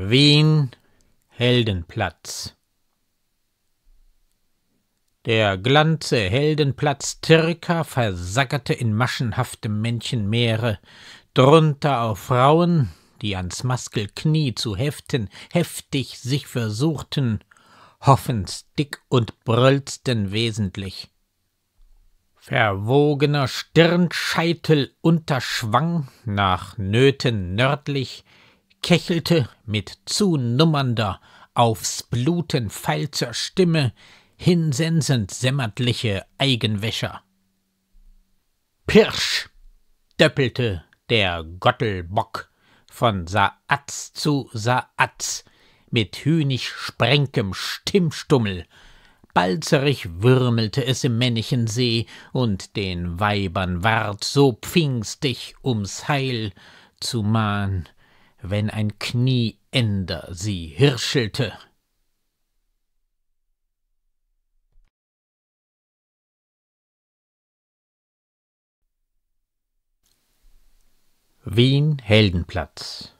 Wien Heldenplatz der glanze Heldenplatz Tirka versackerte in maschenhaftem Männchenmeere, drunter auf Frauen, die ans Maskelknie zu heften, heftig sich versuchten, hoffensdick und brüllsten wesentlich. Verwogener Stirnscheitel unterschwang, nach Nöten nördlich, kechelte mit zunummernder, aufs Bluten falzer Stimme hinsensend sämmertliche Eigenwäscher. Pirsch! döppelte der Gottelbock von Saatz zu Saatz mit hühnisch sprenkem Stimmstummel. Balzerig würmelte es im Männchensee und den Weibern ward so pfingstig ums Heil, zu mahn wenn ein Knieender sie hirschelte. Wien Heldenplatz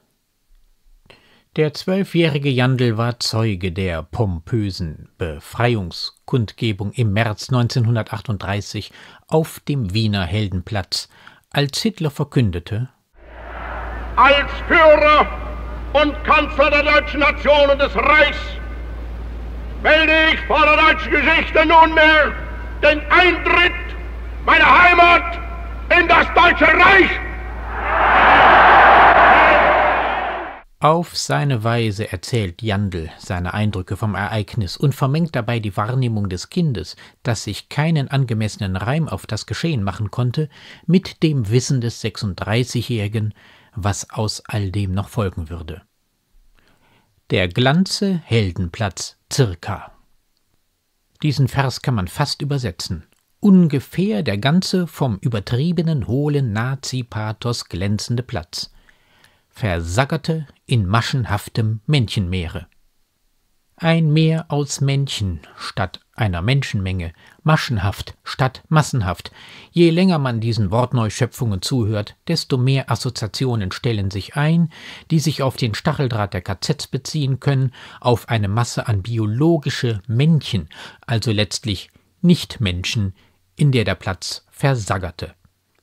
der zwölfjährige Jandl war Zeuge der pompösen Befreiungskundgebung im März 1938 auf dem Wiener Heldenplatz, als Hitler verkündete, als Führer und Kanzler der deutschen Nation und des Reichs melde ich vor der deutschen Geschichte nunmehr den Eintritt meiner Heimat in das Deutsche Reich. Auf seine Weise erzählt Jandl seine Eindrücke vom Ereignis und vermengt dabei die Wahrnehmung des Kindes, das sich keinen angemessenen Reim auf das Geschehen machen konnte, mit dem Wissen des 36-Jährigen, was aus all dem noch folgen würde. Der Glanze Heldenplatz circa. Diesen Vers kann man fast übersetzen. Ungefähr der ganze vom übertriebenen, hohlen Nazi-Pathos glänzende Platz. Versaggerte in maschenhaftem Männchenmeere. Ein Meer aus Männchen statt einer Menschenmenge, maschenhaft statt massenhaft. Je länger man diesen Wortneuschöpfungen zuhört, desto mehr Assoziationen stellen sich ein, die sich auf den Stacheldraht der KZs beziehen können, auf eine Masse an biologische Männchen, also letztlich Nichtmenschen, in der der Platz versaggerte.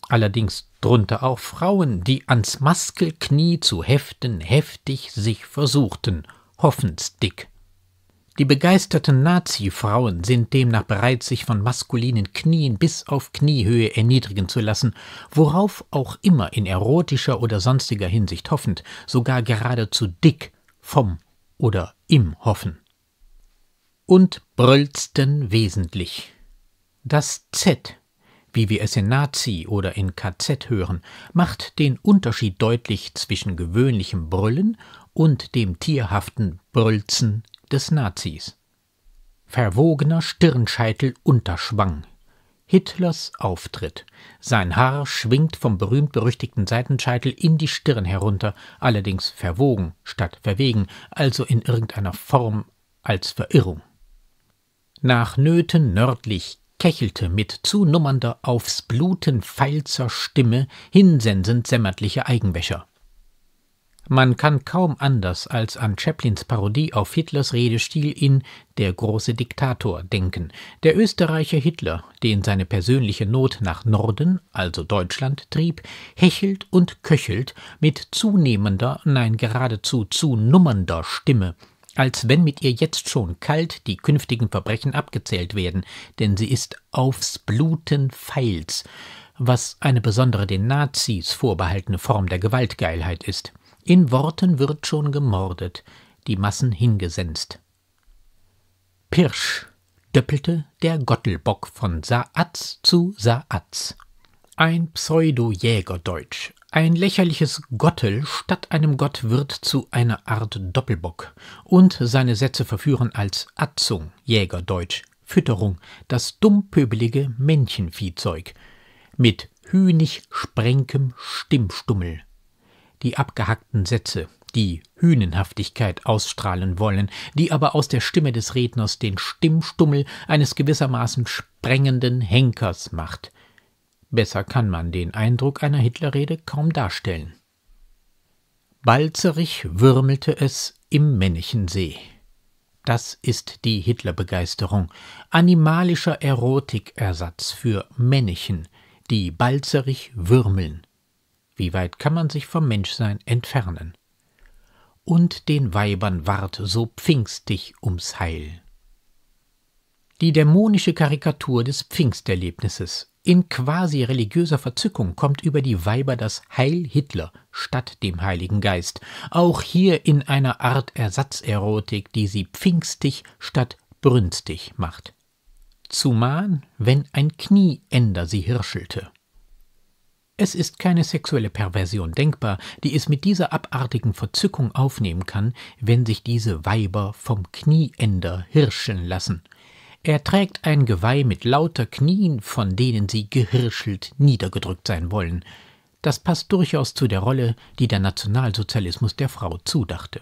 Allerdings drunter auch Frauen, die ans Maskelknie zu heften heftig sich versuchten, hoffensdick die begeisterten Nazi-Frauen sind demnach bereit, sich von maskulinen Knien bis auf Kniehöhe erniedrigen zu lassen, worauf auch immer in erotischer oder sonstiger Hinsicht hoffend, sogar geradezu dick vom oder im Hoffen. Und brüllsten wesentlich. Das Z, wie wir es in Nazi oder in KZ hören, macht den Unterschied deutlich zwischen gewöhnlichem Brüllen und dem tierhaften Brülzen des Nazis. Verwogener Stirnscheitel unterschwang. Hitlers Auftritt. Sein Haar schwingt vom berühmt-berüchtigten Seitenscheitel in die Stirn herunter, allerdings verwogen statt verwegen, also in irgendeiner Form als Verirrung. Nach Nöten nördlich kechelte mit zunummernder, aufs Bluten feilzer Stimme hinsensend sämmertliche Eigenwäscher. Man kann kaum anders als an Chaplins Parodie auf Hitlers Redestil in Der große Diktator denken. Der Österreicher Hitler, den seine persönliche Not nach Norden, also Deutschland, trieb, hechelt und köchelt mit zunehmender, nein geradezu zunummernder Stimme als wenn mit ihr jetzt schon kalt die künftigen Verbrechen abgezählt werden, denn sie ist aufs Bluten feils, was eine besondere den Nazis vorbehaltene Form der Gewaltgeilheit ist. In Worten wird schon gemordet, die Massen hingesenzt. Pirsch döppelte der Gottelbock von Saatz zu Saatz. Ein Pseudo-Jägerdeutsch, ein lächerliches Gottel statt einem Gott wird zu einer Art Doppelbock und seine Sätze verführen als Atzung, Jägerdeutsch, Fütterung, das dummpöbelige Männchenviehzeug, mit hühnig sprenkem Stimmstummel die abgehackten Sätze, die Hühnenhaftigkeit ausstrahlen wollen, die aber aus der Stimme des Redners den Stimmstummel eines gewissermaßen sprengenden Henkers macht. Besser kann man den Eindruck einer Hitlerrede kaum darstellen. Balzerich würmelte es im Männchensee. Das ist die Hitlerbegeisterung, animalischer Erotikersatz für Männchen, die Balzerich würmeln. Wie weit kann man sich vom Menschsein entfernen? Und den Weibern ward so pfingstig ums Heil. Die dämonische Karikatur des Pfingsterlebnisses in quasi religiöser Verzückung kommt über die Weiber das Heil Hitler statt dem Heiligen Geist, auch hier in einer Art Ersatzerotik, die sie pfingstig statt brünstig macht. Zumal, wenn ein Knieänder sie hirschelte. Es ist keine sexuelle Perversion denkbar, die es mit dieser abartigen Verzückung aufnehmen kann, wenn sich diese Weiber vom Knieender hirscheln lassen. Er trägt ein Geweih mit lauter Knien, von denen sie gehirschelt niedergedrückt sein wollen. Das passt durchaus zu der Rolle, die der Nationalsozialismus der Frau zudachte.